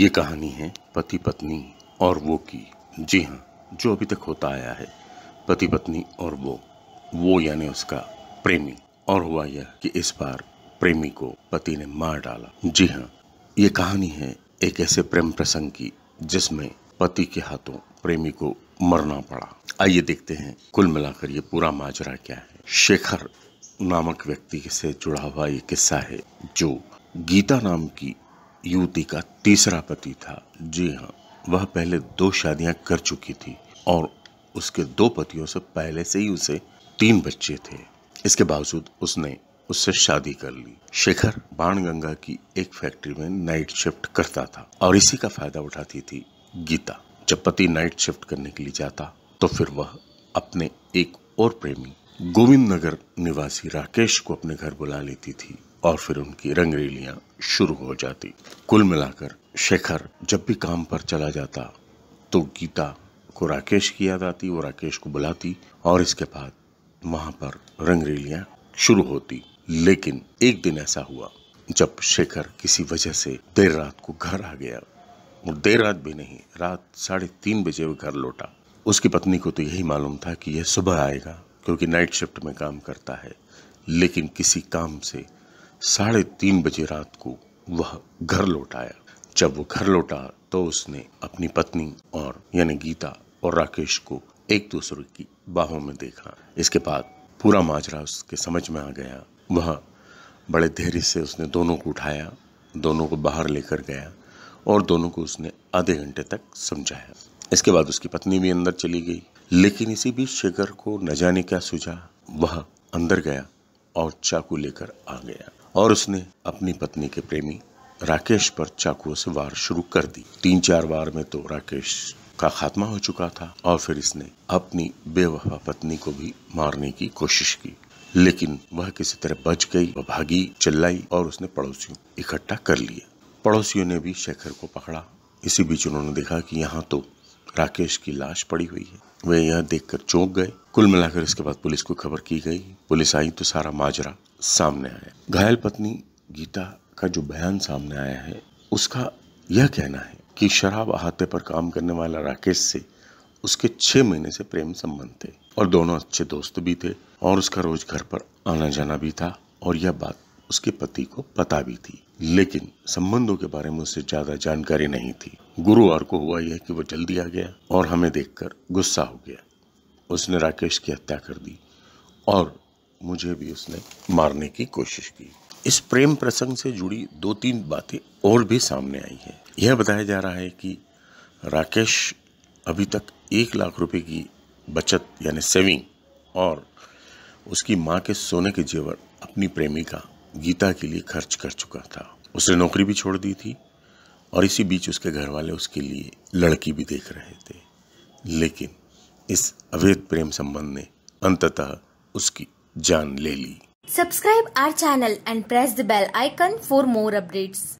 ये कहानी है पति पत्नी और वो की जी हाँ जो अभी तक होता आया है पति पत्नी और वो वो यानी उसका प्रेमी और हुआ यह कि इस बार प्रेमी को पति ने मार डाला जी हाँ ये कहानी है एक ऐसे प्रेम प्रसंग की जिसमें पति के हाथों प्रेमी को मरना पड़ा आइए देखते हैं कुल मिलाकर ये पूरा माजरा क्या है शेखर नामक व्यक्ति से जुड़ा हुआ ये किस्सा है जो गीता नाम की युवती का तीसरा पति था जी हाँ वह पहले दो शादियां कर चुकी थी और उसके दो पतियों से पहले से ही उसे तीन बच्चे थे इसके बावजूद उसने उससे शादी कर ली शेखर बाणगंगा की एक फैक्ट्री में नाइट शिफ्ट करता था और इसी का फायदा उठाती थी गीता जब पति नाइट शिफ्ट करने के लिए जाता तो फिर वह अपने एक और प्रेमी गोविंद नगर निवासी राकेश को अपने घर बुला लेती थी और फिर उनकी रंगरेलियां शुरू हो जाती कुल मिलाकर शेखर जब भी काम पर चला जाता तो गीता को राकेश की याद आती वो राकेश को बुलाती और इसके बाद वहां पर रंगरेलियां शुरू होती लेकिन एक दिन ऐसा हुआ जब शेखर किसी वजह से देर रात को घर आ गया और देर रात भी नहीं रात साढ़े तीन बजे वो घर लौटा उसकी पत्नी को तो यही मालूम था कि यह सुबह आएगा क्योंकि नाइट शिफ्ट में काम करता है लेकिन किसी काम से साढ़े तीन बजे रात को वह घर लौट आया जब वो घर लौटा तो उसने अपनी पत्नी और यानी गीता और राकेश को एक दूसरे की बाहों में देखा इसके बाद पूरा माजरा उसके समझ में आ गया वह बड़े धैर्य से उसने दोनों को उठाया दोनों को बाहर लेकर गया और दोनों को उसने आधे घंटे तक समझाया इसके बाद उसकी पत्नी भी अंदर चली गई लेकिन इसी बीच शेखर को न जाने क्या सूझा वह अंदर गया और चाकू लेकर आ गया और उसने अपनी पत्नी के प्रेमी राकेश पर चाकुओं से वार शुरू कर दी तीन चार बार में तो राकेश का खात्मा हो चुका था और फिर इसने अपनी बेवफा पत्नी को भी मारने की कोशिश की लेकिन वह किसी तरह बच गई वह भागी चिल्लाई और उसने पड़ोसियों इकट्ठा कर लिए पड़ोसियों ने भी शेखर को पकड़ा इसी बीच उन्होंने देखा कि यहाँ तो राकेश की लाश पड़ी हुई है वे यह देखकर चौंक गए कुल मिलाकर इसके बाद पुलिस को खबर की गई पुलिस आई तो सारा माजरा सामने आया घायल पत्नी गीता का जो बयान सामने आया है उसका यह कहना है कि शराब अहाते पर काम करने वाला राकेश से उसके छः महीने से प्रेम संबंध थे और दोनों अच्छे दोस्त भी थे और उसका रोज घर पर आना जाना भी था और यह बात उसके पति को पता भी थी लेकिन संबंधों के बारे में उसे ज्यादा जानकारी नहीं थी गुरुवार को हुआ यह कि वो जल्दी आ गया और हमें देखकर गुस्सा हो गया उसने राकेश की हत्या कर दी और मुझे भी उसने मारने की कोशिश की इस प्रेम प्रसंग से जुड़ी दो तीन बातें और भी सामने आई हैं यह बताया जा रहा है कि राकेश अभी तक एक लाख रुपए की बचत यानी सेविंग और उसकी माँ के सोने के जेवर अपनी प्रेमिका गीता के लिए खर्च कर चुका था उसने नौकरी भी छोड़ दी थी और इसी बीच उसके घर वाले उसके लिए लड़की भी देख रहे थे लेकिन इस अवैध प्रेम संबंध ने अंततः उसकी जान ले ली subscribe our channel and press the bell icon for more updates